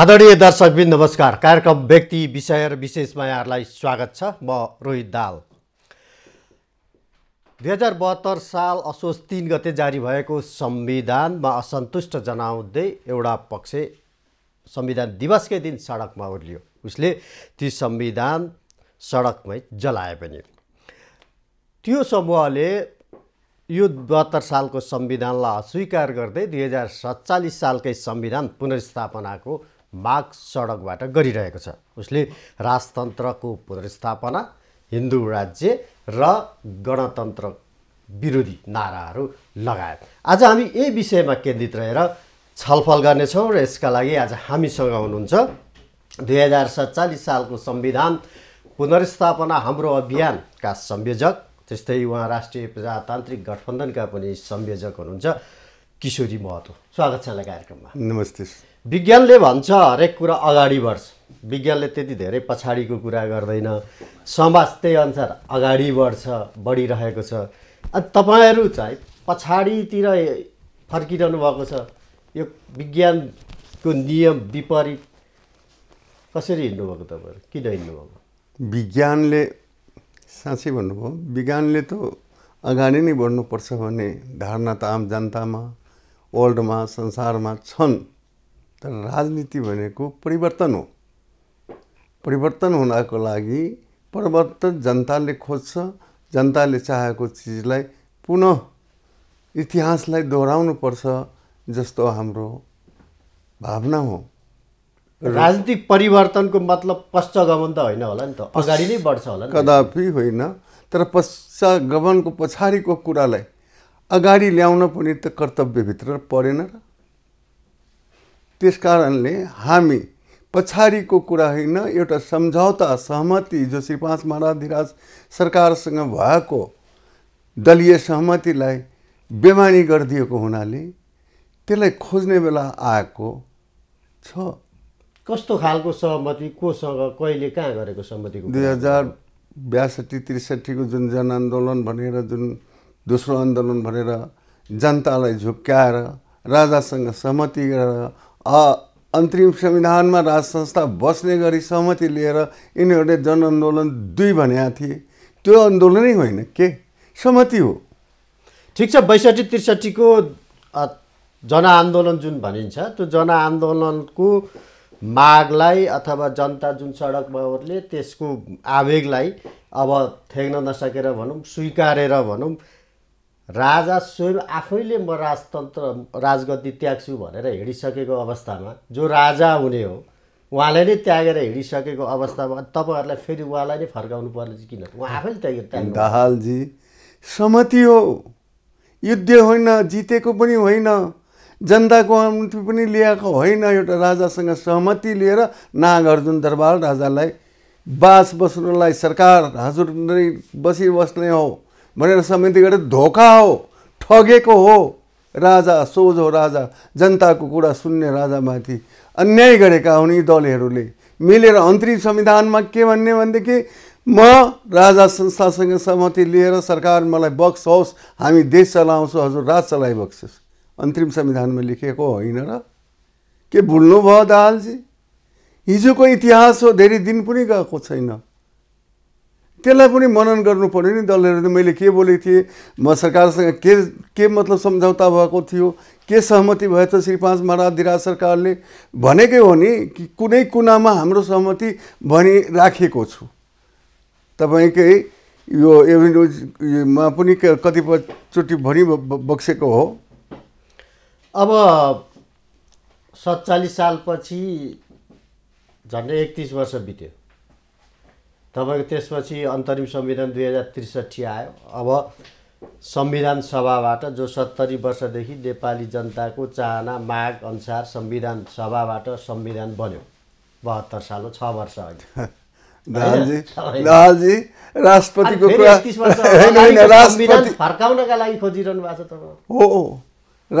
आदरणीय दर्शकबिन नमस्कार कार्यक्रम व्यक्ति विषय र विशेषमा यहाँहरूलाई स्वागत छ म रोहित दाल दुई हजार बहत्तर साल असोज तिन गते जारी भएको संविधानमा असन्तुष्ट जनाउँदै एउटा पक्ष संविधान दिवसकै दिन सडकमा उर्लियो उसले ती संविधान सडकमै जलाए पनि त्यो समूहले यो बहत्तर सालको संविधानलाई अस्वीकार गर्दै दुई हजार सत्तालिस सालकै संविधान पुनर्स्थापनाको माग सडकबाट गरिरहेको छ उसले राजतन्त्रको पुनर्स्थापना हिन्दू राज्य र गणतन्त्र विरोधी नाराहरू लगायत आज हामी यही विषयमा केन्द्रित रहेर छलफल गर्नेछौँ र यसका लागि आज हामीसँग हुनुहुन्छ दुई हजार सत्तालिस सालको संविधान पुनर्स्थापना हाम्रो अभियानका संयोजक त्यस्तै उहाँ राष्ट्रिय प्रजातान्त्रिक गठबन्धनका पनि संयोजक हुनुहुन्छ किशोरी महतो स्वागत छ यसलाई कार्यक्रममा नमस्ते विज्ञानले भन्छ हरेक कुरा अगाडि बढ्छ विज्ञानले त्यति धेरै पछाडिको कुरा गर्दैन समाज त्यही अनुसार अगाडि बढ्छ बढिरहेको छ अनि तपाईँहरू चाहिँ पछाडितिर फर्किरहनु भएको छ यो विज्ञानको नियम विपरीत कसरी हिँड्नुभएको तपाईँहरू किन हिँड्नुभएको विज्ञानले साँच्चै भन्नुभयो विज्ञानले त अगाडि नै बढ्नुपर्छ भन्ने धारणा त आम जनतामा वर्ल्डमा संसारमा छन् तर राजनीति भनेको परिवर्तन हो परिवर्तन हुनको लागि परिवर्तन जनताले खोज्छ जनताले चाहेको चिजलाई पुनः इतिहासलाई दोहोऱ्याउनु पर्छ जस्तो हाम्रो भावना हो राजनीतिक परिवर्तनको मतलब पश्चगमन त होइन होला नि त अगाडि नै बढ्छ होला कदापि होइन तर पश्चागमनको पछाडिको कुरालाई अगाडि ल्याउन पनि त कर्तव्यभित्र परेन र त्यस कारणले हामी पछाडिको कुरा होइन एउटा सम्झौता सहमति जो श्री पाँच महाराधिराज सरकारसँग भएको दलीय सहमतिलाई बेमानी गरिदिएको हुनाले त्यसलाई खोज्ने बेला आएको छ कस्तो खालको सहमति कोसँग कहिले कहाँ गरेको सहमति दुई हजार बयासठी त्रिसठीको जुन जनआन्दोलन भनेर जुन दोस्रो आन्दोलन भनेर जनतालाई झुक्क्याएर राजासँग सहमति गरेर अन्तरिम संविधानमा राज संस्था बस्ने गरी सहमति लिएर यिनीहरूले जनआन्दोलन दुई भनेका थिए त्यो आन्दोलनै होइन के सहमति हो ठिक छ बैसठी त्रिसठीको जनआन्दोलन जुन भनिन्छ त्यो जनआन्दोलनको मागलाई अथवा जनता जुन सडकमा त्यसको आवेगलाई अब थ्याङ्न नसकेर भनौँ स्वीकारेर भनौँ राजा स्वयं आफैले म राजतन्त्र राजगद्दी त्याग्छु भनेर हिँडिसकेको अवस्थामा जो राजा हुने हो उहाँले नै त्यागेर हिँडिसकेको अवस्थामा तपाईँहरूलाई फेरि उहाँलाई नै फर्काउनु पर्ने चाहिँ किन उहाँ आफैले त्यागेर त्याग दाहालजी सहमति हो युद्ध होइन जितेको पनि होइन जनताको अनुमति पनि ल्याएको होइन एउटा राजासँग सहमति लिएर नागार्जुन दरबार राजालाई बास बस्नुलाई सरकार हजुर नै बसी बस्ने हो भनेर समिति गरेर धोका हो ठगेको हो राजा सोझो राजा जनताको कुरा सुन्ने राजामाथि अन्याय गरेका हुन् यी दलहरूले मिलेर अन्तरिम संविधानमा के भन्ने भनेदेखि म राजा संस्थासँग सहमति लिएर सरकार मलाई बक्स होस् हामी देश चलाउँछौँ हजुर राज चलाइ बक्सोस् अन्तरिम संविधानमा लेखेको होइन र के भुल्नु भुल्नुभयो दाहालजी हिजोको इतिहास हो धेरै दिन पनि गएको छैन त्यसलाई पनि मनन गर्नु पऱ्यो नि दलहरूले मैले के बोलेको थिएँ म सरकारसँग के के मतलब सम्झौता भएको थियो के सहमति भएछ श्री पाँच महाराधिराज सरकारले भनेकै हो नि कि कुनै कुनामा हाम्रो सहमति भनी राखेको छु तपाईँकै यो एभेन्यूमा पनि कतिपयचोटि भनी बक्सेको हो अब सत्तालिस सालपछि झन्डै एकतिस वर्ष बित्यो तपाईँको त्यसपछि अन्तरिम संविधान दुई हजार त्रिसठी आयो अब संविधान सभाबाट जो सत्तरी वर्षदेखि नेपाली जनताको चाहना माग अनुसार संविधान सभाबाट संविधान बन्यो बहत्तर साल छ वर्ष अघि राष्ट्रपतिको फर्काउनका लागि खोजिरहनु भएको छ तपाईँ हो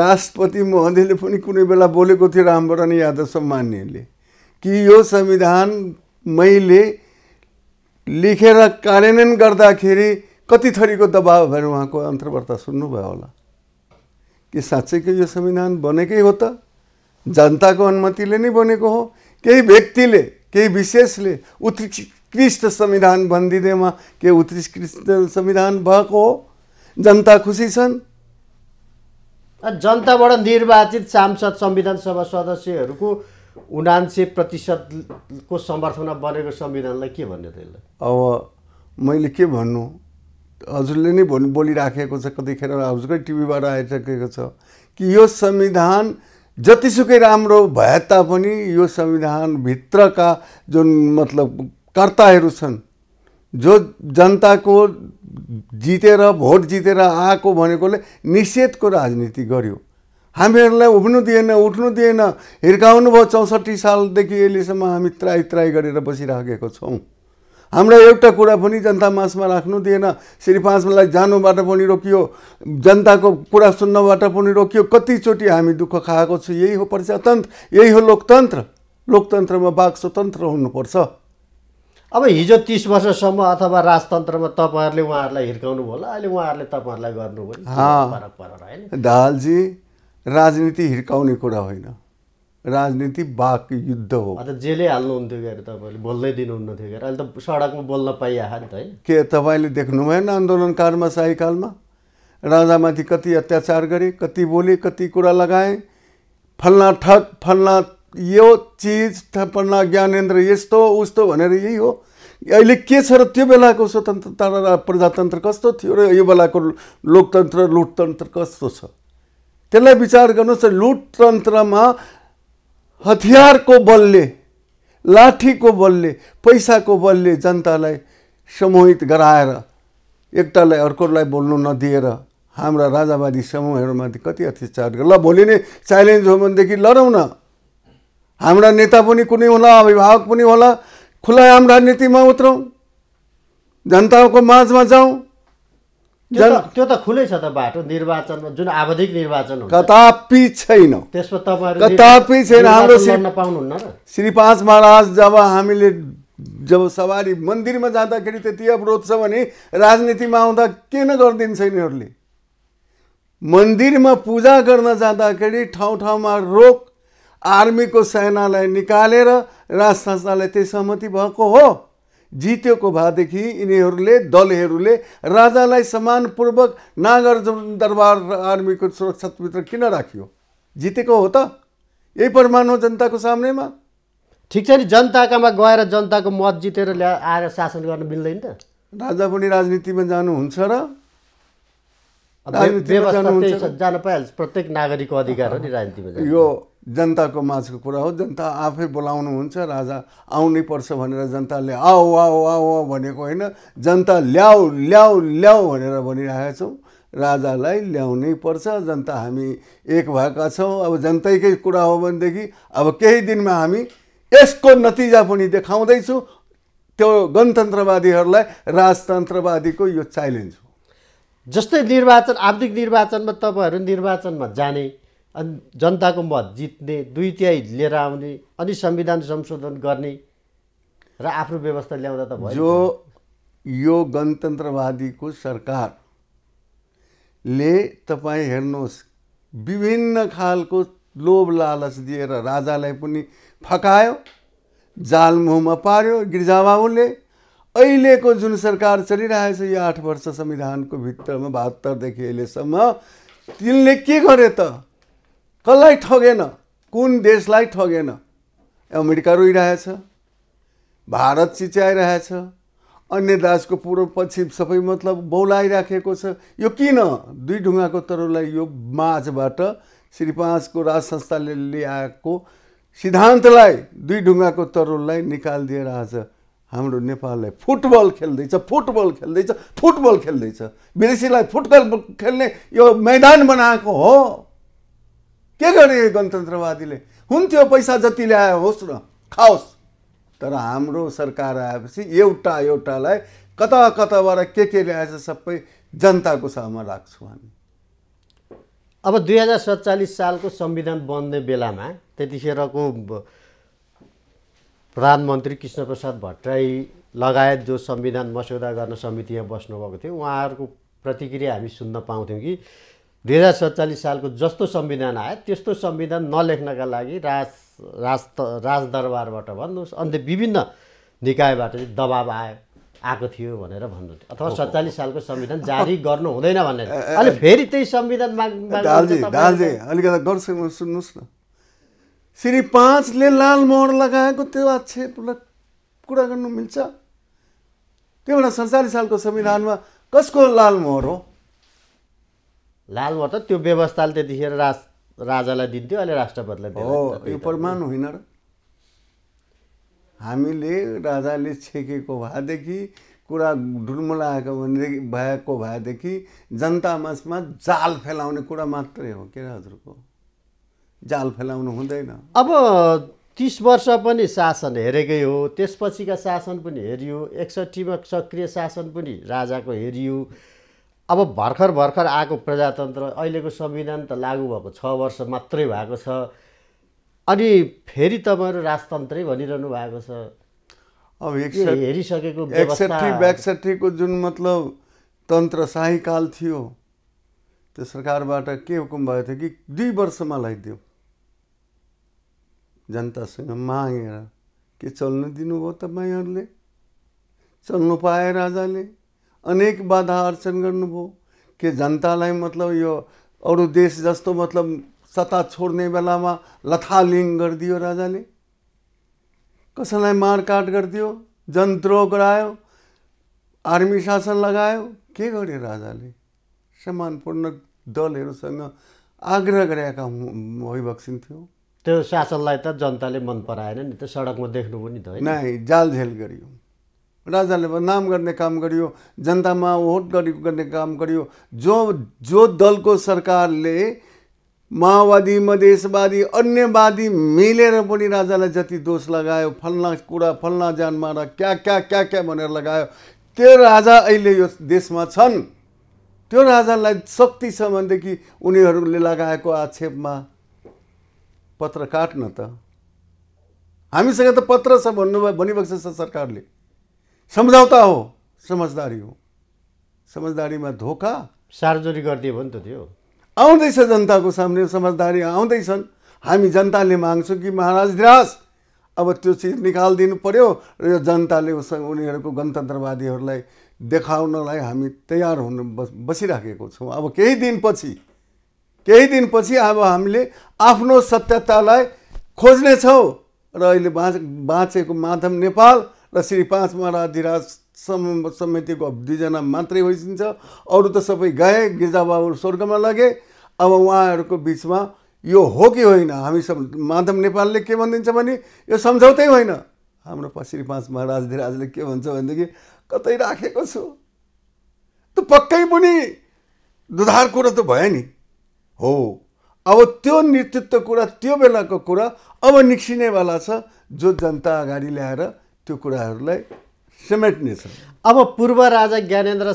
राष्ट्रपति महोदयले पनि कुनै बेला बोलेको थियो रामवरण यादव सम्मान्यले कि यो संविधान मैले लेखेर कार्यान्वयन गर्दाखेरि कति थरीको दबाव भएर उहाँको अन्तर्वार्ता सुन्नुभयो होला कि साँच्चैको यो संविधान बनेकै हो त जनताको अनुमतिले नै बनेको हो केही व्यक्तिले केही विशेषले उत्कृष्ट संविधान भनिदिँदैमा के उत्कृष्ट संविधान भएको हो जनता खुसी छन् जनताबाट निर्वाचित सांसद संविधान सभा सदस्यहरूको उनान्से प्रतिशतको समर्थनमा बनेको संविधानलाई के भन्ने त्यसलाई अब मैले के भन्नु हजुरले नै भन्नु बोलिराखेको छ कतिखेर हजुरकै टिभीबाट आइसकेको छ कि यो संविधान जतिसुकै राम्रो भए तापनि यो संविधानभित्रका जुन मतलब कर्ताहरू छन् जो जनताको जितेर भोट जितेर आएको भनेकोले निषेधको राजनीति गर्यो हामीहरूलाई उभ्नु दिएन उठ्नु दिएन हिर्काउनु भयो चौसठी सालदेखि अहिलेसम्म हामी त्राई त्राई गरेर बसिराखेको छौँ हाम्रो एउटा कुरा पनि जनता मासमा राख्नु दिएन श्री पाँचमालाई जानुबाट पनि रोकियो जनताको कुरा सुन्नबाट पनि रोकियो कतिचोटि हामी दुःख खाएको छु यही हो प्रजातन्त्र यही हो लोकतन्त्र लोकतन्त्रमा बाघ स्वतन्त्र हुनुपर्छ अब हिजो तिस वर्षसम्म अथवा राजतन्त्रमा तपाईँहरूले उहाँहरूलाई हिर्काउनु भयो होला अहिले उहाँहरूले तपाईँहरूलाई गर्नुभयो दालजी राजनीति हिर्काउने कुरा होइन राजनीति बाक युद्ध हो अन्त जेलै हाल्नुहुन्थ्यो के तपाईँले बोल्दै दिनुहुन्थ्यो के अहिले त सडकमा बोल्न पाइहाल्छ नि त है के तपाईँले देख्नु भएन आन्दोलनकालमा शाहीकालमा राजामाथि कति अत्याचार गरे कति बोले कति कुरा लगाए फल्ना ठग फल्ना यो चिज फल्ला ज्ञानेन्द्र यस्तो उस्तो भनेर यही हो अहिले के छ र त्यो बेलाको स्वतन्त्रता र प्रजातन्त्र कस्तो थियो र यो बेलाको लोकतन्त्र लोकतन्त्र कस्तो छ त्यसलाई विचार गर्नुहोस् लुटतन्त्रमा हतियारको बलले लाठीको बलले पैसाको बलले जनतालाई समोहित गराएर एकतालाई अर्कोलाई बोल्नु नदिएर हाम्रा राजावादी समूहहरूमाथि कति अत्याचार गर्यो ल भोलि नै च्यालेन्ज हो भनेदेखि लडौँ न हाम्रा नेता पनि कुनै होला अभिभावक पनि होला खुला हाम्रा राजनीतिमा उत्रौँ जनताको माझमा जाउँ त्यो त खुलै छ त बाटो निर्वाचनमा जुन आवधिक निर्वाचन कतापि छैन कतापि छैन हाम्रो श्री पाँच महाराज जब हामीले जब सवारी मन्दिरमा जाँदाखेरि त्यति अवरोध छ भने राजनीतिमा आउँदा के गरिदिन्छ यिनीहरूले मन्दिरमा पूजा गर्न जाँदाखेरि ठाउँ ठाउँमा रोक आर्मीको सेनालाई निकालेर राज संस्थालाई त्यही सहमति भएको हो जितेको भएदेखि यिनीहरूले दलहरूले राजालाई सम्मानपूर्वक नागर दरबार आर्मीको सुरक्षाभित्र किन राखियो जितेको हो त यही प्रमाण हो जनताको सामनेमा ठिक छ नि जनताकामा गएर जनताको मत जितेर ल्या आएर शासन गर्न मिल्दैन त राजा पनि राजनीतिमा जानुहुन्छ र जान पाइहाल्छ प्रत्येक नागरिकको अधिकार हो नि राजनीतिमा यो जनताको माझको कुरा हो जनता आफै बोलाउनुहुन्छ राजा आउनै पर्छ भनेर जनताले आओ आओ आओ भनेको होइन जनता ल्याऊ ल्याऊ ल्याऊ भनेर भनिरहेका छौँ राजालाई ल्याउनै पर्छ जनता हामी एक भएका छौँ अब जनताकै कुरा हो भनेदेखि अब केही दिनमा हामी यसको नतिजा पनि देखाउँदैछौँ त्यो गणतन्त्रवादीहरूलाई राजतन्त्रवादीको यो च्यालेन्ज हो जस्तै निर्वाचन आवधिक निर्वाचनमा तपाईँहरू निर्वाचनमा जाने अनि जनताको मत जित्ने दुई तिहाई लिएर आउने अनि संविधान संशोधन गर्ने र आफ्नो व्यवस्था ल्याउँदा त भयो जो यो गणतन्त्रवादीको सरकारले तपाईँ हेर्नुहोस् विभिन्न खालको लोभ लालच दिएर राजालाई पनि फकायो जालमुहमा पार्यो गिर्जाबाबुले अहिलेको जुन सरकार चलिरहेछ यो आठ वर्ष संविधानको भित्रमा बहत्तरदेखि अहिलेसम्म तिनले के गरे त कसलाई ठगेन कुन देशलाई ठगेन अमेरिका रोइरहेछ भारत चिच्याइरहेछ अन्य दासको पूर्व पश्चिम सबै मतलब बौलाइराखेको छ यो किन दुई ढुङ्गाको तरुललाई यो माझबाट श्री पाँचको राज संस्थाले ल्याएको सिद्धान्तलाई दुई ढुङ्गाको तरुललाई निकालिदिएर आज हाम्रो नेपाललाई फुटबल खेल्दैछ फुटबल खेल्दैछ फुटबल खेल्दैछ विदेशीलाई फुटबल खेल्ने यो मैदान बनाएको हो के गरे गणतन्त्रवादीले हुन्थ्यो पैसा जति ल्यायो होस् न खाओस् तर हाम्रो सरकार आएपछि एउटा एउटालाई कता कताबाट के के ल्याएछ सबै जनताको सामु राख्छौँ हामी अब दुई हजार सत्तालिस सालको संविधान बन्ने बेलामा त्यतिखेरको प्रधानमन्त्री कृष्णप्रसाद भट्टराई लगायत जो संविधान मस्यौदा गर्न समितिमा बस्नुभएको थियो उहाँहरूको प्रतिक्रिया हामी सुन्न पाउँथ्यौँ कि दुई हजार सत्तालिस सालको जस्तो संविधान आयो त्यस्तो संविधान नलेख्नका लागि राज राज राजदरबारबाट भन्नुहोस् अन्त विभिन्न निकायबाट चाहिँ दबाब आयो आएको थियो भनेर भन्नुहुन्थ्यो अथवा सत्तालिस सालको संविधान जारी गर्नु हुँदैन भनेर अहिले फेरि त्यही संविधान माग सुन्नुहोस् न श्री पाँचले लालमोहर लगाएको त्यो आक्षेपलाई कुरा गर्नु मिल्छ त्यो एउटा सत्तालिस सालको संविधानमा कसको लालमोहर हो लालमा त त्यो व्यवस्थाले त्यतिखेर राज राजालाई दिन्थ्यो अहिले राष्ट्रपतिलाई हो यो प्रमाण होइन र हामीले राजाले छेकेको भएदेखि कुरा ढुलमुलाएको भनेदेखि भएको भएदेखि जनतामासमा जाल फैलाउने कुरा मात्रै हो के हजुरको जाल फैलाउनु हुँदैन अब तिस वर्ष पनि शासन हेरेकै हो त्यसपछिका शासन पनि हेरियो एकसट्ठीमा सक्रिय शासन पनि राजाको हेरियो अब भर्खर भर्खर आएको प्रजातन्त्र अहिलेको संविधान त लागु भएको छ वर्ष मात्रै भएको छ अनि फेरि तपाईँहरू राजतन्त्रै भनिरहनु भएको छ अब हेरिसकेको एकसठी ब्यासठीको जुन मतलब तन्त्र काल थियो त्यो सरकारबाट के हुकुम भएको थियो कि दुई वर्षमा लगाइदियो जनतासँग मागेर के चल्नु दिनुभयो तपाईँहरूले चल्नु पाए राजाले अनेक बाधा अर्चन गर्नुभयो के जनतालाई मतलब यो अरू देश जस्तो मतलब सत्ता छोड्ने बेलामा लथालिङ गरिदियो राजाले कसैलाई मारकाट गरिदियो जनद्रोह गरायो आर्मी शासन लगायो के गर्यो राजाले सम्मानपूर्ण दलहरूसँग आग्रह गरेका होइबक्सिन थियो त्यो शासनलाई त जनताले मन पराएन नि त सडकमा देख्नु पनि त होइन जालझेल गरियो राजाले नाम गर्ने काम गरियो जनतामा भोट गरी गर्ने काम गरियो जो जो दलको सरकारले माओवादी मधेसवादी अन्यवादी मिलेर पनि राजालाई जति दोष लगायो फल्ना कुरा फल्ना मार क्या क्या क्या क्या भनेर लगायो त्यो राजा अहिले यो देशमा छन् त्यो राजालाई शक्ति छ भनेदेखि उनीहरूले लगाएको आक्षेपमा पत्र काट्न त हामीसँग त पत्र छ भन्नुभयो भनिभएको छ सरकारले सम्झौता हो समझदारी हो समझदारीमा धोका सार्वजनिक गरिदियो भने त त्यो आउँदैछ जनताको सामने समझदारी आउँदैछन् हामी जनताले माग्छौँ कि महाराज धिराज अब त्यो चिज निकालिदिनु पर्यो र यो जनताले उसँग उनीहरूको गणतन्त्रवादीहरूलाई देखाउनलाई हामी तयार हुनु बस बसिराखेको छौँ अब केही दिनपछि केही दिनपछि अब हामीले आफ्नो सत्यतालाई खोज्नेछौँ र अहिले बाँच बाँचेको माधव नेपाल र श्री पाँच महाराधिराज सम समितिको दुईजना मात्रै होइसिन्छ अरू त सबै गए गिर्जाबाबुहरू स्वर्गमा लगे अब उहाँहरूको बिचमा यो हो कि होइन हामी सब माधव नेपालले के भनिदिन्छ भने यो सम्झौतै होइन हाम्रो श्री पाँच महाराजधिराजले के भन्छ भनेदेखि कतै राखेको छु त पक्कै पनि दुधार कुरो त भयो नि हो अब त्यो नेतृत्व कुरा त्यो बेलाको कुरा अब निक्सिनेवाला छ जो जनता अगाडि ल्याएर त्यो कुराहरूलाई समेट्नेछ अब पूर्व राजा ज्ञानेन्द्र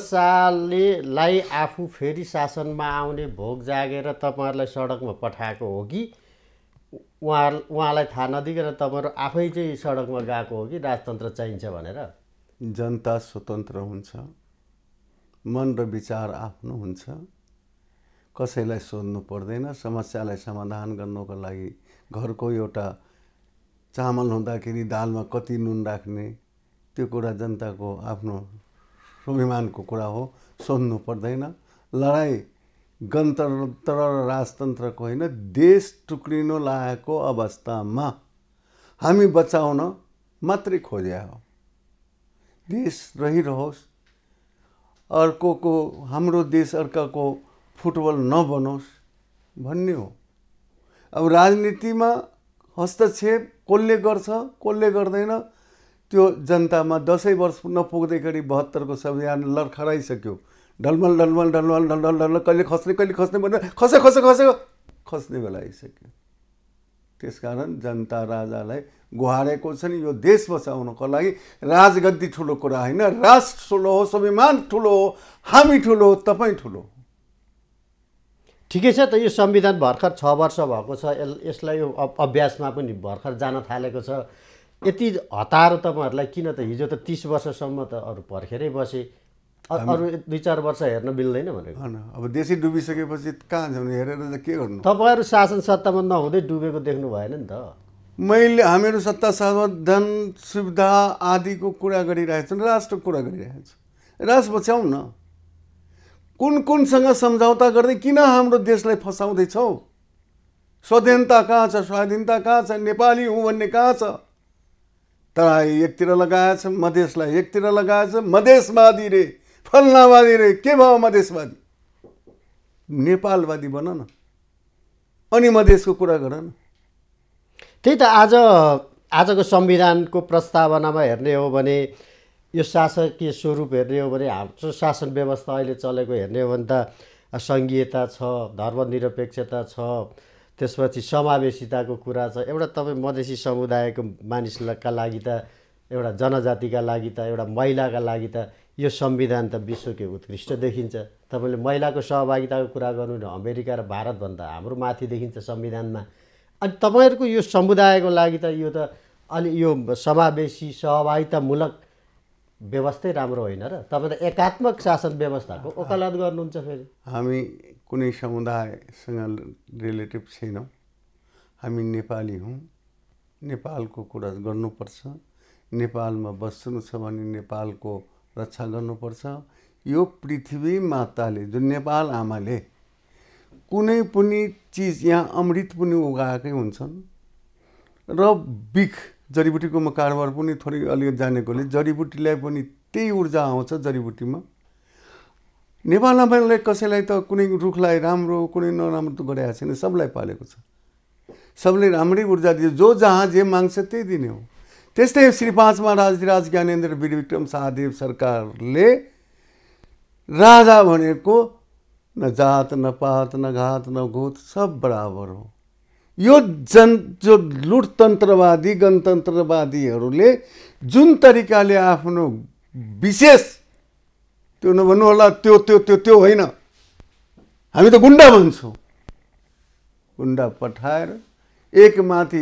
लाई आफू फेरि शासनमा आउने भोग जागेर तपाईँहरूलाई सडकमा पठाएको हो कि उहाँ उहाँलाई थाहा नदिकन तपाईँहरू आफै चाहिँ सडकमा गएको हो कि राजतन्त्र चाहिन्छ भनेर जनता स्वतन्त्र हुन्छ मन र विचार आफ्नो हुन्छ कसैलाई सोध्नु पर्दैन समस्यालाई समाधान गर्नुको लागि घरको एउटा चामल हुँदाखेरि दालमा कति नुन राख्ने त्यो कुरा जनताको आफ्नो स्वाभिमानको कुरा हो सोध्नु पर्दैन लडाइँ गणतन्त्र र राजतन्त्रको होइन देश टुक्रिनु लागेको अवस्थामा हामी बचाउन मात्रै खोज्या हो देश रहिरहोस् अर्कोको हाम्रो देश अर्काको फुटबल नबनोस् भन्ने हो अब राजनीतिमा हस्तक्षेप कसले गर्छ कसले गर्दैन त्यो जनतामा दसैँ वर्ष नपुग्दैखेरि बहत्तरको संविधान लर्खराइसक्यो ढलमल ढलमल ढलमल ढलमल ढलमल कहिले खस्ने कहिले खस्ने भनेर खसे खसे खसे खस्ने बेला आइसक्यो त्यस कारण जनता राजालाई गुहारेको छ नि यो देश बचाउनको लागि राजगद्दी ठुलो कुरा होइन राष्ट्र ठुलो हो स्वाभिमान ठुलो हो हामी ठुलो हो तपाईँ ठुलो हो ठिकै छ त यो संविधान भर्खर छ वर्ष भएको छ यसलाई यो अभ्यासमा पनि भर्खर जान थालेको छ यति हतार तपाईँहरूलाई किन त हिजो त तिस वर्षसम्म त अरू पर्खेरै बसे अरू दुई चार वर्ष हेर्न मिल्दैन भनेको अब देशै डुबिसकेपछि कहाँ जाउँ हेरेर के गर्नु तपाईँहरू शासन सत्तामा नहुँदै डुबेको देख्नु भएन नि त मैले हामीहरू सत्ता सावधान सुविधा आदिको कुरा गरिरहेछौँ राष्ट्रको कुरा गरिरहेछौँ राष्ट्र बचाउँ न कुन कुनसँग सम्झौता गर्दै किन हाम्रो देशलाई फसाउँदैछौ स्वाधीनता कहाँ छ स्वाधीनता कहाँ छ नेपाली हुँ भन्ने कहाँ छ तराई एकतिर लगाएछ मधेसलाई एकतिर लगाएछ मधेसवादी रे फल्नावादी रे के भयो मधेसवादी नेपालवादी बन न अनि मधेसको कुरा गर न त्यही त आज आजको संविधानको प्रस्तावनामा हेर्ने हो भने यो शासकीय स्वरूप हेर्ने हो भने हाम्रो शासन व्यवस्था अहिले चलेको हेर्ने हो भने त सङ्घीयता छ धर्मनिरपेक्षता छ त्यसपछि समावेशिताको कुरा छ एउटा तपाईँ मधेसी समुदायको मानिसका लागि त एउटा जनजातिका लागि त एउटा महिलाका लागि त यो संविधान त विश्वकै उत्कृष्ट देखिन्छ तपाईँले महिलाको सहभागिताको कुरा गर्नु अमेरिका र भारतभन्दा हाम्रो माथि देखिन्छ संविधानमा अनि तपाईँहरूको यो समुदायको लागि त यो त अलि यो समावेशी सहभागितामूलक व्यवस्थै राम्रो होइन र तपाईँ त एकात्मक शासन व्यवस्थाको ओकालत गर्नुहुन्छ फेरि हामी कुनै समुदायसँग रिलेटिभ छैनौँ हामी नेपाली हौँ नेपालको कुरा गर्नुपर्छ नेपालमा बस्नु छ भने नेपालको रक्षा गर्नुपर्छ यो पृथ्वी माताले जुन नेपाल आमाले कुनै पनि चिज यहाँ अमृत पनि उगाएकै हुन्छन् र बिख म कारोबार पनि थोरै अलिकति जानेकोले जडीबुटीलाई पनि त्यही ऊर्जा आउँछ जडीबुटीमा नेपाललाई कसैलाई त कुनै रुखलाई राम्रो कुनै नराम्रो त गराएको छैन सबलाई पालेको छ सबले राम्रै ऊर्जा दियो जो जहाँ जे माग्छ त्यही दिने हो त्यस्तै श्री पाँचमा राजधिराज ज्ञानेन्द्र वीरविक्रम शाहदेव सरकारले राजा भनेको न जात न पात न घात न घोत सब बराबर हो यो जन जो लुटतन्त्रवादी गणतन्त्रवादीहरूले जुन तरिकाले आफ्नो विशेष त्यो नभन्नु होला त्यो त्यो त्यो त्यो होइन हामी त गुन्डा भन्छौँ गुन्डा पठाएर एकमाथि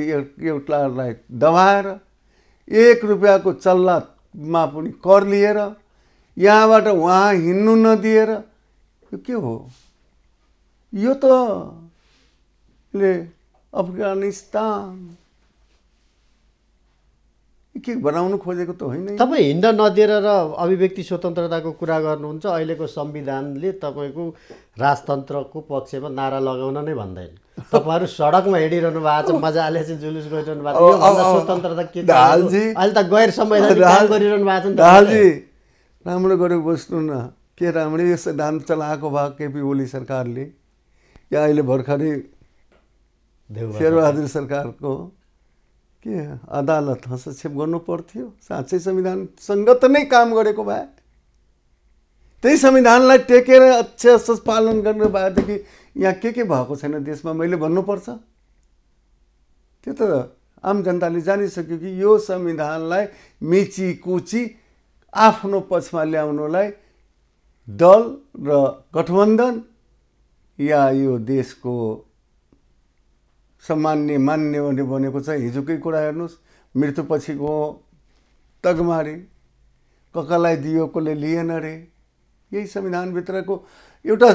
एउटालाई दबाएर एक रुपियाँको चल्लामा पनि कर लिएर यहाँबाट उहाँ हिँड्नु नदिएर यो के हो यो त ले अफगानिस्तान के बनाउनु खोजेको त होइन तपाईँ हिँड्न नदिएर र अभिव्यक्ति स्वतन्त्रताको कुरा गर्नुहुन्छ अहिलेको संविधानले तपाईँको राजतन्त्रको पक्षमा नारा लगाउन नै भन्दैन तपाईँहरू सडकमा हिँडिरहनु भएको छ मजाले चाहिँ जुलुस गरिरहनु भएको छ स्वतन्त्रता के अहिले त गैर संवैधानिक गरिरहनु भएको छ दालजी राम्रो गरेर बस्नु न के राम्रै यो धान चलाएको भए केपी ओली सरकारले या अहिले भर्खरै शेरबहादुर सरकारको के अदालत हस्तक्षेप गर्नु पर्थ्यो साँच्चै सङ्गत नै काम गरेको भए त्यही संविधानलाई टेकेर अक्ष पालन गर्नु भएदेखि यहाँ के के भएको छैन देशमा मैले भन्नुपर्छ त्यो त आम जनताले जानिसक्यो कि यो संविधानलाई मेची कुची आफ्नो पक्षमा ल्याउनुलाई दल र गठबन्धन या यो देशको सम्मान्य मान्ने भने भनेको छ हिजोकै कुरा हेर्नुहोस् मृत्युपछिको अरे ककालाई दियो कसले लिएन रे यही संविधानभित्रको एउटा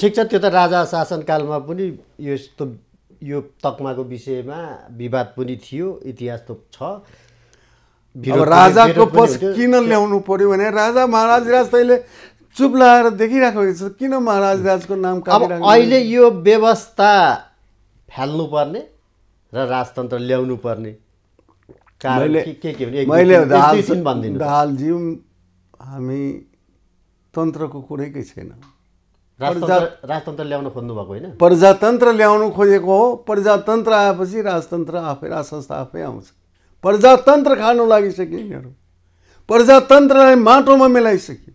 ठिक छ त्यो त राजा शासनकालमा पनि यो यस्तो यो तकमाको विषयमा विवाद पनि थियो इतिहास त छ राजाको पक्ष किन ल्याउनु पर्यो भने राजा महाराज राजले चुप लगाएर देखिराखेको छ किन महाराज राजको नाम अहिले यो व्यवस्था फाल्नुपर्ने र राजतन्त्र ल्याउनु पर्ने कारण दालज्यू हामी तन्त्रको कुरैकै छैन राजतन्त्र ल्याउन खोज्नु भएको होइन प्रजातन्त्र ल्याउनु खोजेको हो प्रजातन्त्र आएपछि राजतन्त्र आफै राज संस्था आफै आउँछ प्रजातन्त्र खानु लागिसक्यो यिनीहरू प्रजातन्त्रलाई माटोमा मिलाइसक्यो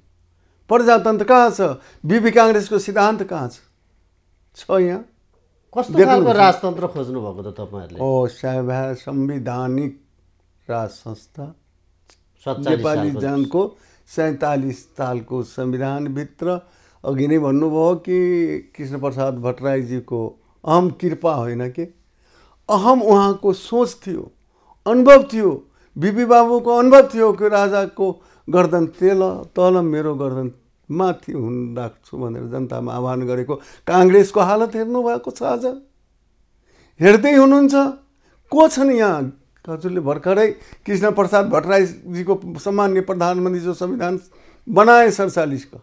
प्रजातन्त्र कहाँ छ बिबी काङ्ग्रेसको सिद्धान्त कहाँ छ यहाँ कस्तो खालको राजतन्त्र खोज्नु भएको त तपाईँहरूले ओ संवैधानिक राज संस्था नेपाली जनको सैँतालिस सालको संविधानभित्र अघि नै भन्नुभयो कि कृष्ण प्रसाद भट्टराईजीको अहम कृपा होइन कि अहम उहाँको सोच थियो अनुभव थियो बिबी बाबुको अनुभव थियो कि राजाको गर्दन तेल तल मेरो गर्दन माथि हुन राख्छु भनेर जनतामा आह्वान गरेको काङ्ग्रेसको हालत हेर्नुभएको छ आज हेर्दै हुनुहुन्छ को छन् यहाँ हजुरले भर्खरै कृष्ण प्रसाद भट्टराईजीको सामान्य प्रधानमन्त्री जो संविधान बनाए सडचालिसको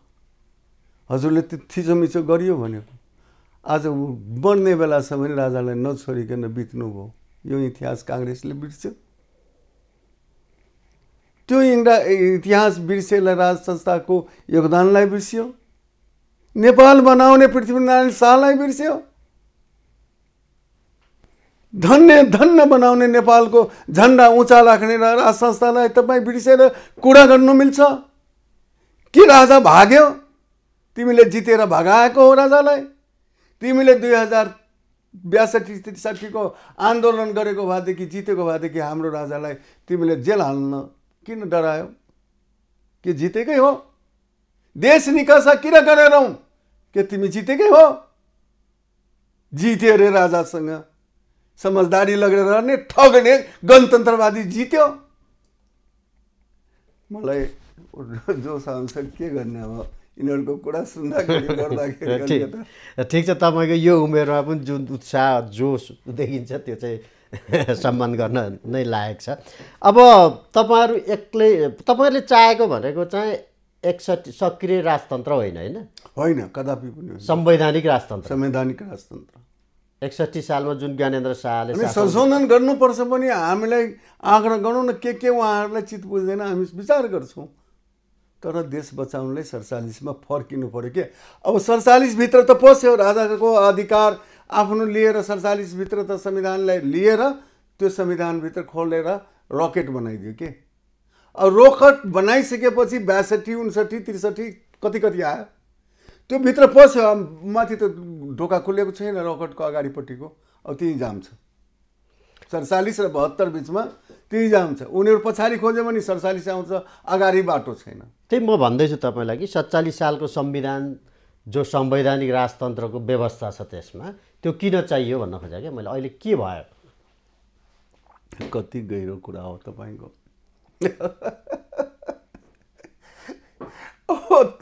हजुरले थिचोमिचो गरियो भनेको आज बन्ने बेलासम्म राजालाई नछोडिकन बित्नुभयो यो इतिहास काङ्ग्रेसले बिर्स्यो त्यो इन्डा इतिहास बिर्सेर राज संस्थाको योगदानलाई बिर्स्यो नेपाल बनाउने पृथ्वीनारायण शाहलाई बिर्स्यो धन्य धन्य बनाउने नेपालको झन्डा उचा राख्ने राज संस्थालाई तपाईँ बिर्सेर कुरा गर्नु मिल्छ के राजा भाग्यो तिमीले जितेर भगाएको हो राजालाई तिमीले दुई हजार ब्यासठी त्रिसाठीको आन्दोलन गरेको भएदेखि जितेको भएदेखि हाम्रो राजालाई तिमीले जेल हाल्न किन डरायो के जितेकै हो देश निकासा किन गरेनौ के तिमी जितेकै हो जित्यो अरे राजासँग समझदारी लगेर रहने ठग्ने गणतन्त्रवादी जित्यो मलाई जोस आउँछ के गर्ने अब यिनीहरूको कुरा सुन्दाखेरि गर्दाखेरि ठिक छ तपाईँको यो उमेरमा पनि जुन उत्साह जोस देखिन्छ त्यो चाहिँ सम्मान गर्न नै लायक छ अब तपाईँहरू एक्लै तपाईँहरूले चाहेको भनेको चाहिँ एकसठी सक्रिय राजतन्त्र होइन होइन होइन कदापि पनि संवैधानिक राजतन्त्र संवैधानिक राजतन्त्र एकसठी सालमा जुन ज्ञानेन्द्र शाहले संशोधन गर्नुपर्छ पनि हामीलाई आग्रह गरौँ न के के उहाँहरूलाई चित बुझ्दैन हामी विचार गर्छौँ तर देश बचाउनलाई सडचालिसमा फर्किनु पऱ्यो के अब सडचालिसभित्र त पस्यो राजाको अधिकार आफ्नो लिएर सडचालिसभित्र त संविधानलाई लिएर त्यो संविधानभित्र खोलेर रकेट बनाइदियो के अब रकेट बनाइसकेपछि ब्यासठी उन्सठी त्रिसठी कति कति आयो त्यो भित्र पस्यो माथि त ढोका खुलेको छैन रकेटको अगाडिपट्टिको अब त्यही जाम छ सडचालिस र बहत्तर बिचमा त्यहीँ जाम छ उनीहरू पछाडि खोज्यो भने सडचालिस आउँछ अगाडि बाटो छैन त्यही म भन्दैछु तपाईँलाई कि सत्तालिस सालको संविधान जो संवैधानिक राजतन्त्रको व्यवस्था छ त्यसमा त्यो किन चाहियो भन्न खोजेँ क्या मैले अहिले के भयो कति गहिरो कुरा हो तपाईँको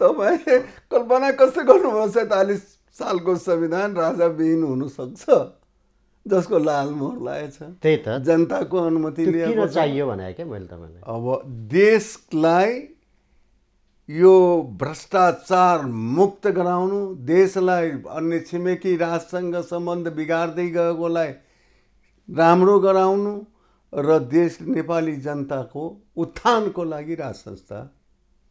तपाईँ कल्पना कस्तो गर्नुभयो सैँतालिस सालको संविधान राजा राजाविहीन हुनसक्छ जसको लाल मोहर लागेछ त्यही त जनताको अनुमति लिएर चाहियो भने क्या मैले तपाईँलाई अब देशलाई यो भ्रष्टाचार मुक्त गराउनु देशलाई अन्य छिमेकी राष्ट्रसँग सम्बन्ध बिगार्दै गएकोलाई राम्रो गराउनु र देश नेपाली जनताको उत्थानको लागि राज संस्था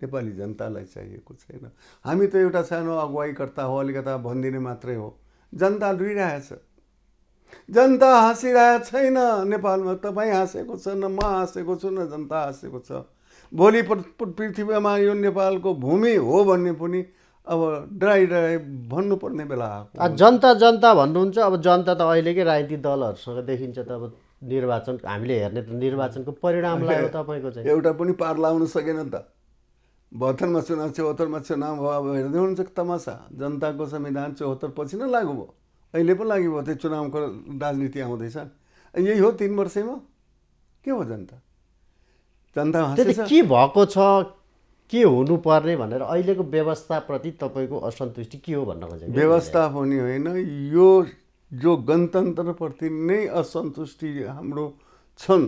नेपाली जनतालाई चाहिएको छैन हामी त एउटा सानो अगुवाईकर्ता हो अलिकता भनिदिने मात्रै हो जनता रुइरहेछ जनता हाँसिरहेको छैन नेपालमा तपाईँ हाँसेको छ न म हाँसेको छु न जनता हाँसेको छ भोलि पृथ्वीमा यो नेपालको भूमि हो भन्ने पनि अब ड्राई ड्राई भन्नुपर्ने बेला आएको जनता जनता भन्नुहुन्छ अब जनता त अहिलेकै राजनीतिक दलहरूसँग देखिन्छ त अब निर्वाचन हामीले हेर्ने त निर्वाचनको परिणाम लाग्यो तपाईँको चाहिँ एउटा पनि पार लाउन सकेन त बहत्तरमा चुनाव चौहत्तरमा चुनाव भयो अब हेर्दै हुनुहुन्छ तमासा जनताको संविधान चौहत्तर पछि नै लागु भयो अहिले पनि लागि भयो त्यो चुनावको राजनीति आउँदैछ यही हो तिन वर्षैमा के हो जनता जनता के भएको छ के हुनुपर्ने भनेर अहिलेको व्यवस्थाप्रति तपाईँको असन्तुष्टि के हो भन्न खोजेको व्यवस्था पनि होइन यो जो गणतन्त्रप्रति नै असन्तुष्टि हाम्रो छन्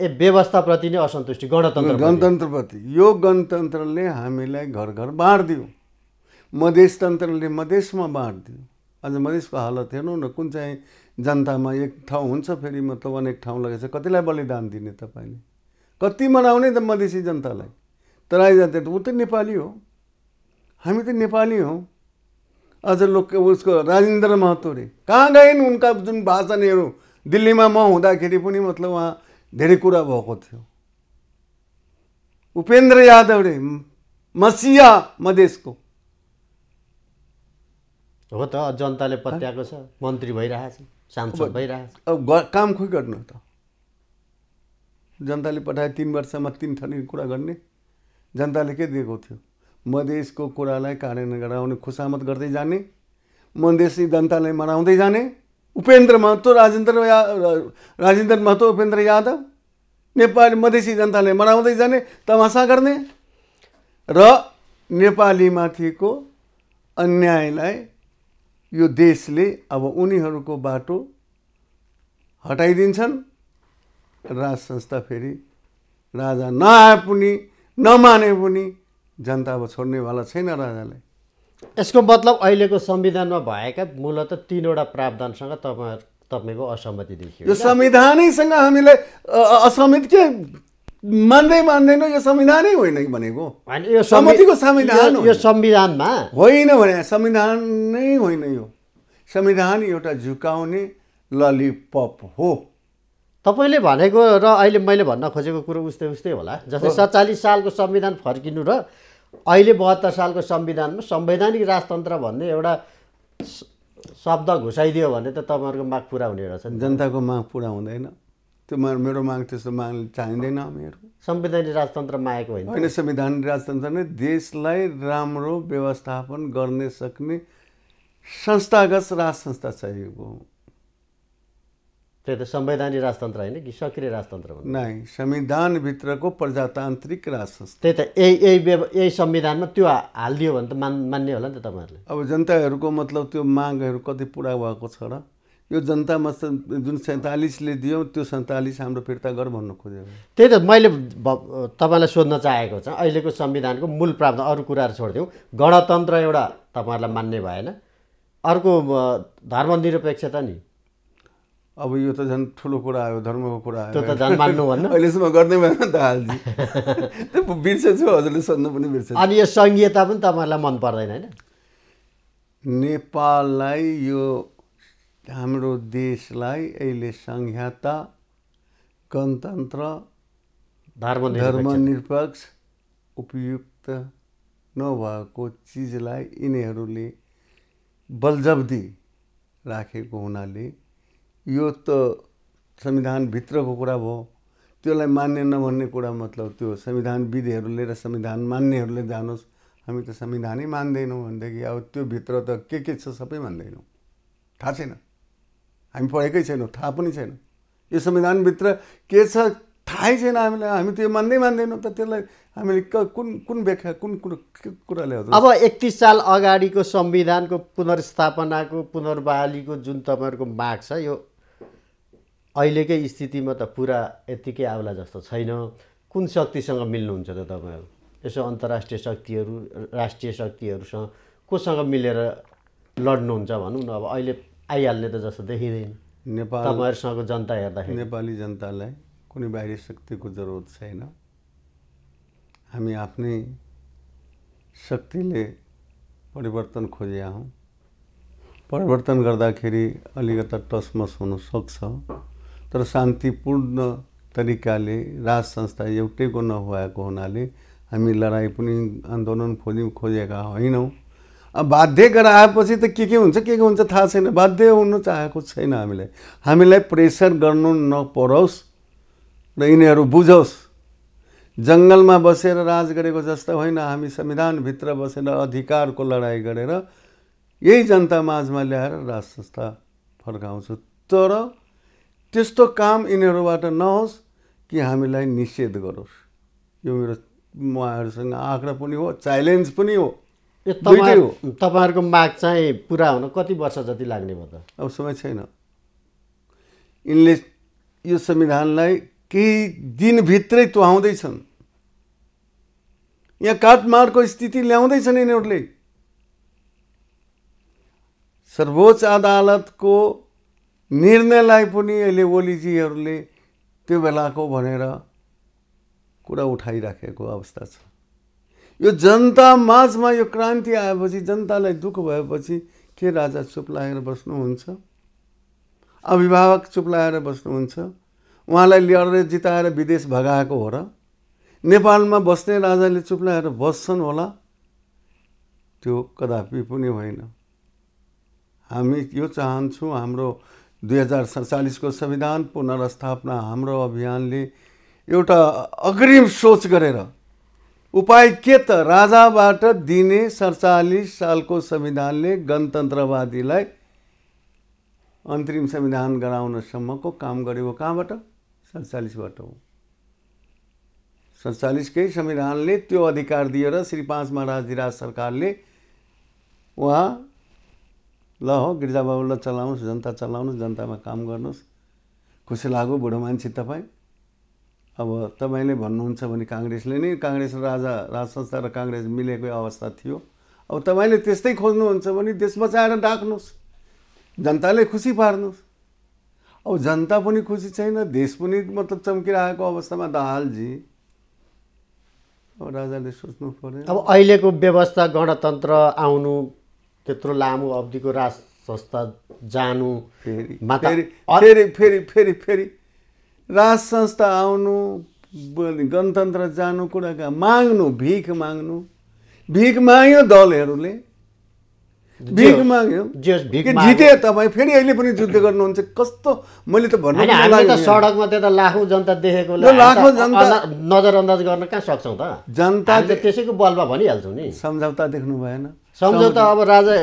ए व्यवस्थाप्रति नै असन्तुष्टि गणतन्त्र गणतन्त्रप्रति यो गणतन्त्रले हामीलाई घर घर बाँडिदियो मधेसतन्त्रले मधेसमा बाँडिदियो आज मधेसको हालत हेर्नु न कुन चाहिँ जनतामा एक ठाउँ हुन्छ फेरि म त अनेक ठाउँ लगेछ कतिलाई बलिदान दिने तपाईँले कति मनाउने त मधेसी जनतालाई तराई जाति त ऊ त नेपाली हो हामी त नेपाली हौ अझ लोक उसको राजेन्द्र महतोरे कहाँ गएन उनका जुन भाषणहरू दिल्लीमा म हुँदाखेरि पनि मतलब उहाँ धेरै कुरा भएको थियो उपेन्द्र यादव रे मसिया मधेसको हो त जनताले पत्याएको छ मन्त्री भइरहेछ सांसद भइरहेछ अब काम खोइ गर्नु त जनताले पठाए तिन वर्षमा तिन थरी कुरा गर्ने जनताले के दिएको थियो मधेसको कुरालाई कार्यान्वयन गराउने खुसामत गर्दै जाने मधेसी जनतालाई मनाउँदै जाने उपेन्द्र महतो राजेन्द्र या राजेन्द्र महतो उपेन्द्र यादव नेपाली मधेसी जनताले मनाउँदै जाने तमासा गर्ने र नेपालीमाथिको अन्यायलाई यो देशले अब उनीहरूको बाटो हटाइदिन्छन् राज संस्था फेरि राजा नआए पनि नमाने पनि जनता अब छोड्नेवाला छैन राजालाई यसको मतलब अहिलेको संविधानमा भएका मूलत तिनवटा प्रावधानसँग तपाईँ तपाईँको असहमति देखियो यो संविधानैसँग हामीले असहमति के मान्दै मान्दैन यो संविधानै होइन भनेको यो सहमतिको संविधान यो संविधानमा होइन भने संविधान नै होइन यो संविधान एउटा झुकाउने ललिपप हो तपाईँले भनेको र अहिले मैले भन्न खोजेको कुरो उस्तै उस्तै होला जस्तै सत्तालिस सालको संविधान फर्किनु र अहिले बहत्तर सालको संविधानमा संवैधानिक राजतन्त्र भन्ने एउटा शब्द घुसाइदियो भने त तपाईँहरूको माग पुरा हुने रहेछ जनताको माग पुरा हुँदैन त्यो मेरो माग त्यस्तो माग चाहिँदैन मेरो संवैधानिक राजतन्त्र मागेको होइन होइन संविधानिक राजतन्त्र नै देशलाई राम्रो व्यवस्थापन गर्न सक्ने संस्थागत राज संस्था चाहिएको हो त्यही त संवैधानिक राजतन्त्र होइन कि सक्रिय राजतन्त्र भन्नु नै संविधानभित्रको प्रजातान्त्रिक राजतन्त्र त्यही त यही यही व्यव यही संविधानमा त्यो हालिदियो भने त मान् मान्ने होला नि त तपाईँहरूले अब जनताहरूको मतलब त्यो मागहरू कति पुरा भएको छ र यो जनतामा जुन सैँतालिसले दियो त्यो सैँतालिस हाम्रो फिर्ता गर भन्नु खोज्यो त्यही त मैले तपाईँलाई सोध्न चाहेको छ अहिलेको संविधानको मूल प्रावधान अरू कुराहरू छोडिदिउँ गणतन्त्र एउटा तपाईँहरूलाई मान्ने भएन अर्को धर्मनिरपेक्षता नि अब यो त झन् ठुलो कुरा आयो धर्मको कुरा आयो त झन् मान्नु अहिलेसम्म गर्दै भएन त हालजी त्यो बिर्सेछु हजुरले सोध्नु पनि बिर्से अनि यो सङ्घीयता पनि तपाईँहरूलाई मन पर्दैन होइन नेपाललाई यो हाम्रो देशलाई अहिले सङ्घीयता गणतन्त्र धर्म धर्मनिरपेक्ष उपयुक्त नभएको चिजलाई यिनीहरूले बलजब्दी राखेको हुनाले यो त संविधानभित्रको कुरा भयो त्यसलाई मान्ने नभन्ने कुरा मतलब त्यो संविधानविधिहरूले र संविधान मान्नेहरूले जानुहोस् हामी त संविधानै मान्दैनौँ भनेदेखि अब त्यो भित्र त के के छ सबै मान्दैनौँ थाहा छैन हामी पढेकै छैनौँ थाहा पनि छैन यो संविधानभित्र के छ थाहै छैन हामीलाई हामी त यो मान्दै मान्दैनौँ त त्यसलाई हामीले कुन कुन व्याख्या कुन कुरो कुराले अब एकतिस साल अगाडिको संविधानको पुनर्स्थापनाको पुनर्बहालीको जुन तपाईँहरूको माग छ यो अहिलेकै स्थितिमा त पुरा यत्तिकै आउला जस्तो छैन कुन शक्तिसँग मिल्नुहुन्छ त तपाईँहरू यसो अन्तर्राष्ट्रिय शक्तिहरू राष्ट्रिय शक्तिहरूसँग कोसँग मिलेर लड्नुहुन्छ भनौँ न अब अहिले आइहाल्ने त जस्तो देखिँदैन नेपाल तपाईँहरूसँगको जनता हेर्दाखेरि नेपाली जनतालाई कुनै बाहिरी शक्तिको जरुरत छैन हामी आफ्नै शक्तिले परिवर्तन खोजेका हौँ परिवर्तन गर्दाखेरि अलिकता टसमस हुनसक्छ तर शान्तिपूर्ण तरिकाले राज संस्था एउटैको नभएको हुनाले हामी लडाइँ पनि आन्दोलन खोज्यौँ खोजेका होइनौँ बाध्य गराएपछि त के के हुन्छ के के हुन्छ थाहा छैन बाध्य हुनु चाहेको छैन हामीलाई हामीलाई प्रेसर गर्नु नपरोस् र यिनीहरू बुझोस् जङ्गलमा बसेर राज गरेको जस्तो होइन हामी संविधानभित्र बसेर अधिकारको लडाइँ गरेर यही जनता माझमा ल्याएर राज संस्था फर्काउँछु तर त्यस्तो काम यिनीहरूबाट नहोस् कि हामीलाई निषेध गरोस् यो मेरो उहाँहरूसँग आग्रह पनि हो च्यालेन्ज पनि हो तपाईँहरूको माग चाहिँ पुरा हुन कति वर्ष जति लाग्ने भयो त अब समय छैन यिनले यो संविधानलाई केही दिनभित्रै तुहाउँदैछन् यहाँ काटमारको स्थिति ल्याउँदैछन् यिनीहरूले सर्वोच्च अदालतको निर्णयलाई पनि अहिले ओलीजीहरूले त्यो बेलाको भनेर कुरा उठाइराखेको अवस्था छ यो जनता माझमा यो क्रान्ति आएपछि जनतालाई दुःख भएपछि के राजा चुप लागेर बस्नुहुन्छ अभिभावक चुप लागेर बस्नुहुन्छ उहाँलाई लडेर जिताएर विदेश भगाएको हो र नेपालमा बस्ने राजाले चुप लागेर बस्छन् होला त्यो कदापि पनि होइन हामी यो चाहन्छौँ हाम्रो दुई हजार सडचालिसको संविधान पुनर्स्थापना हाम्रो अभियानले एउटा अग्रिम सोच गरेर उपाय के त राजाबाट दिने सडचालिस सालको संविधानले गणतन्त्रवादीलाई अन्तरिम संविधान गराउनसम्मको काम गरेको कहाँबाट सडचालिसबाट हो सडचालिसकै संविधानले त्यो अधिकार दिएर श्री पाँच महाराज सरकारले उहाँ ल हो गिर्जाबाबुलाई चलाउनुहोस् जनता चलाउनुहोस् जनतामा काम गर्नुहोस् खुसी लाग्यो बुढो मान्छे तपाईँ अब तपाईँले भन्नुहुन्छ भने काङ्ग्रेसले नै काङ्ग्रेस राजा राज संस्था र काङ्ग्रेस मिलेको अवस्था थियो अब तपाईँले त्यस्तै खोज्नुहुन्छ भने देश बचाएर डाक्नुहोस् जनताले खुसी पार्नुहोस् अब जनता पनि खुसी छैन देश पनि मतलब चम्किरहेको अवस्थामा दाहालजी अब राजाले सोच्नु पर्यो अब अहिलेको व्यवस्था गणतन्त्र आउनु त्यत्रो लामो अवधिको राज संस्था जानु फेरि फेरि फेरि फेरि राज संस्था आउनु गणतन्त्र जानु कुरा कुराका माग्नु भिख माग्नु भिख माग्यो दलहरूले भिख माग्यो जिते तपाईँ फेरि अहिले पनि जुद्ध गर्नुहुन्छ कस्तो मैले त भन्नु सडकमा त्यता लाखौँ जनता देखेको लाखौँ जनता नजरअन्दाज गर्न कहाँ सक्छौँ त जनता त्यसैको बलमा भनिहाल्छौँ नि सम्झौता देख्नु भएन सम्झौता अब राजा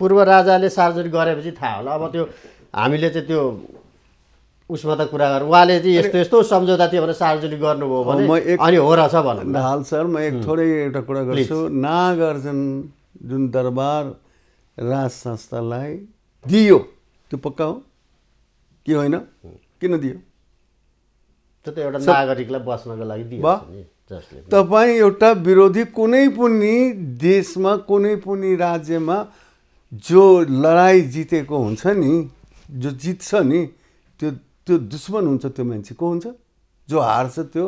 पूर्व राजाले सार्वजनिक गरेपछि थाहा होला अब त्यो हामीले चाहिँ त्यो उसमा त कुरा गरौँ उहाँले चाहिँ यस्तो यस्तो सम्झौता थियो भने सार्वजनिक गर्नुभयो भने अनि हो रहेछ भन्नु हाल सर म एक थोरै एउटा कुरा गर्छु नागार्जुन जुन दरबार राज संस्थालाई दियो त्यो पक्का हो कि होइन किन दियो त्यो त एउटा नागरिकलाई बस्नको लागि दियो तपाईँ एउटा विरोधी कुनै पनि देशमा कुनै पनि राज्यमा जो लडाइँ जितेको हुन्छ नि जो जित्छ नि त्यो त्यो दुश्मन हुन्छ त्यो मान्छे को हुन्छ जो हार्छ त्यो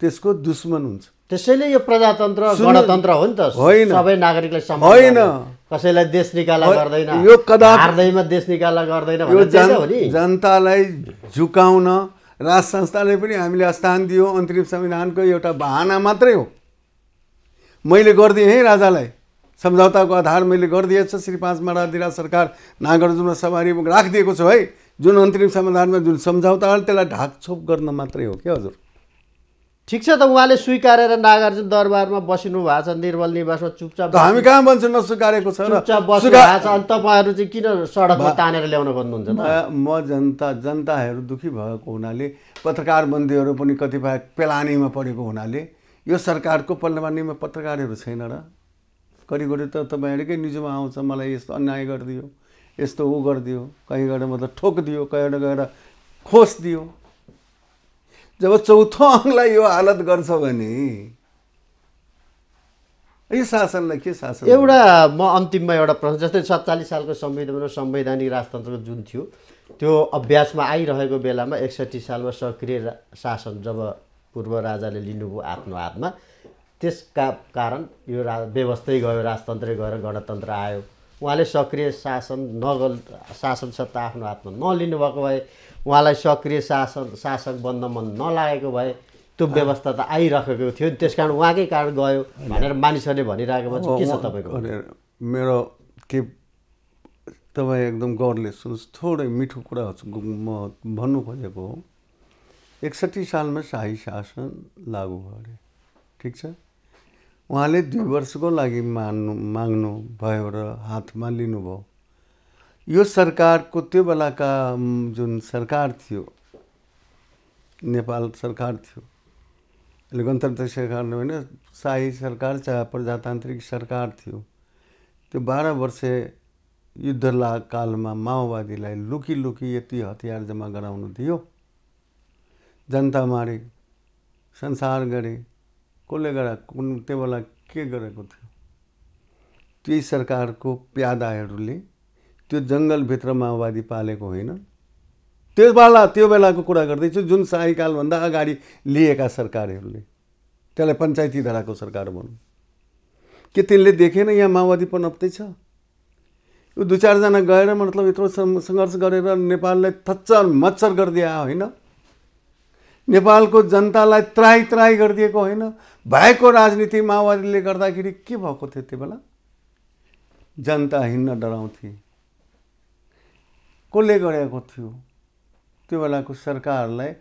त्यसको दुश्मन हुन्छ त्यसैले यो प्रजातन्त्र गणतन्त्र हो नि त होइन सबै नागरिकलाई होइन कसैलाई देश निकाला गर्दैन यो कदा हार्दैमा देश निकाला गर्दैन जनतालाई झुकाउन राज संस्थाले पनि हामीले स्थान दियो अन्तरिम संविधानको एउटा बहाना मात्रै हो मैले गरिदिएँ है राजालाई सम्झौताको आधार मैले गरिदिएछ श्री पाँच माराधिरा सरकार नागार्जुनमा सवारी राखिदिएको छु है जुन अन्तरिम संविधानमा जुन सम्झौता त्यसलाई ढाकछोप गर्न मात्रै हो क्या हजुर ठिक छ त उहाँले स्वीकारेर नागार्जुन दरबारमा बसिनु भएको छ निर्मल निवासमा चुपचाप हामी कहाँ बन्छ नस्वीकारेको छ चुपचाप बस्नु छ अनि तपाईँहरू चाहिँ किन सडकमा तानेर ल्याउन खोज्नुहुन्छ म जनता जनताहरू दुःखी भएको हुनाले पत्रकार बन्दीहरू पनि कतिपय पेलानीमा परेको हुनाले यो सरकारको पल्लवानीमा पत्रकारहरू छैन र गरी त तपाईँहरूकै न्युजमा आउँछ मलाई यस्तो अन्याय गरिदियो यस्तो ऊ गरिदियो कहीँ गएर मतलब ठोकिदियो दियो कहीँ गएर खोस दियो जब चौथो अङ्गलाई यो हालत गर्छ भने यो शासनलाई के शासन एउटा म अन्तिममा एउटा प्रश्न जस्तै सत्तालिस सालको र संवैधानिक राजतन्त्र जुन थियो त्यो अभ्यासमा आइरहेको बेलामा एकसठी सालमा सक्रिय शासन जब पूर्व राजाले लिनुभयो आफ्नो हातमा त्यसका कारण यो रा व्यवस्थै गयो राजतन्त्रै गएर गणतन्त्र आयो उहाँले सक्रिय शासन नगल शासन सत्ता आफ्नो हातमा नलिनु भएको भए उहाँलाई सक्रिय शासक शासक बन्न मन नलागेको भए त्यो व्यवस्था त आइराखेको थियो त्यस कारण उहाँकै कारण गयो भनेर मानिसहरूले भनिरहेकोमा के छ तपाईँको मेरो के तपाईँ एकदम गौरले सुन्नुहोस् थोरै मिठो कुरा म भन्नु खोजेको हो एकसट्ठी सालमा शाही शासन लागु भयो ठिक छ उहाँले दुई वर्षको लागि मान्नु माग्नु भयो र हातमा लिनुभयो यो सरकारको त्यो बेलाका जुन सरकार थियो नेपाल सरकार थियो अहिले गणतान्त्रिक सरकार होइन शाही सरकार चाहे प्रजातान्त्रिक सरकार थियो त्यो बाह्र वर्ष युद्धला कालमा माओवादीलाई लुकी लुकी यति हतियार जम्मा गराउनु दियो जनता मारे संसार गरे कसले गरा कुन त्यो बेला के गरेको थियो त्यही सरकारको प्यादाहरूले त्यो जङ्गलभित्र माओवादी पालेको होइन त्यो बेला त्यो बेलाको कुरा गर्दैछु जुन शाहीकालभन्दा अगाडि लिएका सरकारहरूले त्यसलाई पञ्चायती धाराको सरकार भनौँ के तिनले देखेन यहाँ माओवादी छ यो दुई चारजना गएर मतलब यत्रो सङ्घर्ष गरेर नेपाललाई थच्चर मच्छर गरिदिए होइन नेपालको जनतालाई त्राई त्राई गरिदिएको होइन भएको राजनीति माओवादीले गर्दाखेरि के भएको थियो त्यो बेला जनता हिँड्न डराउँथे कसले गरेको थियो त्यो बेलाको सरकारलाई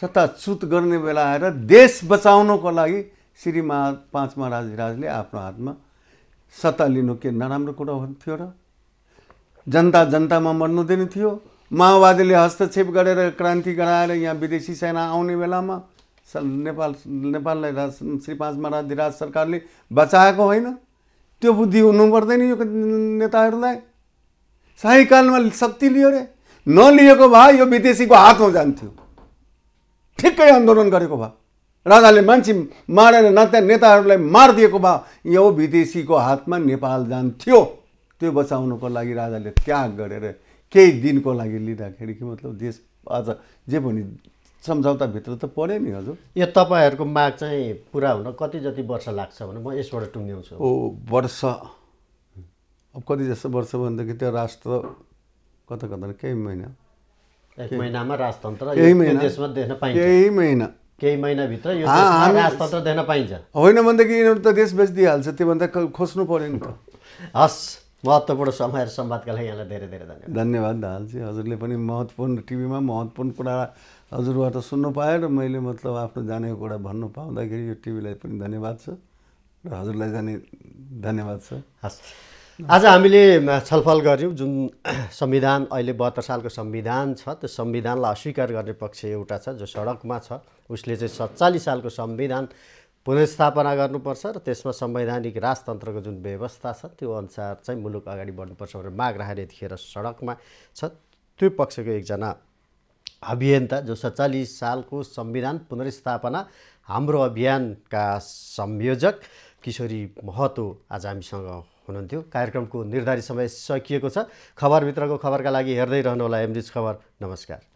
सत्ताच्युत गर्ने बेला आएर देश बचाउनको लागि श्री महा पाँच राजले आफ्नो हातमा सत्ता लिनु के नराम्रो कुरा हुन्थ्यो र जनता जनतामा मर्नु दिने थियो माओवादीले हस्तक्षेप गरेर क्रान्ति गराएर यहाँ विदेशी सेना आउने बेलामा नेपाल नेपाललाई राज श्री पाँच महाराज सरकारले बचाएको होइन त्यो बुद्धि हुनु पर्दैन यो नेताहरूलाई सायकालमा शक्ति लियो रे नलिएको भए यो विदेशीको हातमा जान्थ्यो ठिक्कै आन्दोलन गरेको भए राजाले मान्छे मारेर नाता नेताहरूलाई मारिदिएको भए यो विदेशीको हातमा नेपाल जान्थ्यो त्यो बचाउनको लागि राजाले त्याग गरेर केही दिनको लागि लिँदाखेरि कि मतलब देश आज जे पनि सम्झौताभित्र त पऱ्यो नि हजुर यो तपाईँहरूको माग चाहिँ पुरा हुन कति जति वर्ष लाग्छ भने म यसबाट टुङ्ग्याउँछु ओ वर्ष अब कति जस्तो वर्ष भनेदेखि त्यो राष्ट्र कता कता केही महिना महिनामा राजतन्त्र केही केही महिनाभित्र यो राजतन्त्र देख्न पाइन्छ होइन भनेदेखि यिनीहरू त देश बेचिदिइहाल्छ त्योभन्दा खोज्नु पऱ्यो नि त हस् महत्त्वपूर्ण समय र संवादका लागि यहाँलाई धेरै धेरै धन्यवाद धन्यवाद दाहालजी हजुरले पनि महत्त्वपूर्ण टिभीमा महत्त्वपूर्ण कुरा हजुरबाट सुन्नु पाएँ र मैले मतलब आफ्नो जानेको कुरा भन्नु पाउँदाखेरि यो टिभीलाई पनि धन्यवाद छ र हजुरलाई जाने धन्यवाद छ हस् आज हामीले छलफल गऱ्यौँ जुन संविधान अहिले बहत्तर सालको संविधान छ त्यो संविधानलाई अस्वीकार गर्ने पक्ष एउटा छ जो सडकमा छ उसले चाहिँ सत्तालिस सालको संविधान पुनर्स्थापना गर्नुपर्छ र त्यसमा संवैधानिक राजतन्त्रको जुन व्यवस्था छ त्यो अनुसार चाहिँ मुलुक अगाडि बढ्नुपर्छ भनेर माग राखेर यतिखेर सडकमा छ त्यो पक्षको एकजना अभियन्ता जो सत्तालिस सालको संविधान पुनर्स्थापना हाम्रो अभियानका संयोजक किशोरी महतो आज हामीसँग हुनुहुन्थ्यो कार्यक्रमको निर्धारित समय सकिएको छ खबरभित्रको खबरका लागि हेर्दै रहनुहोला एमरिज खबर नमस्कार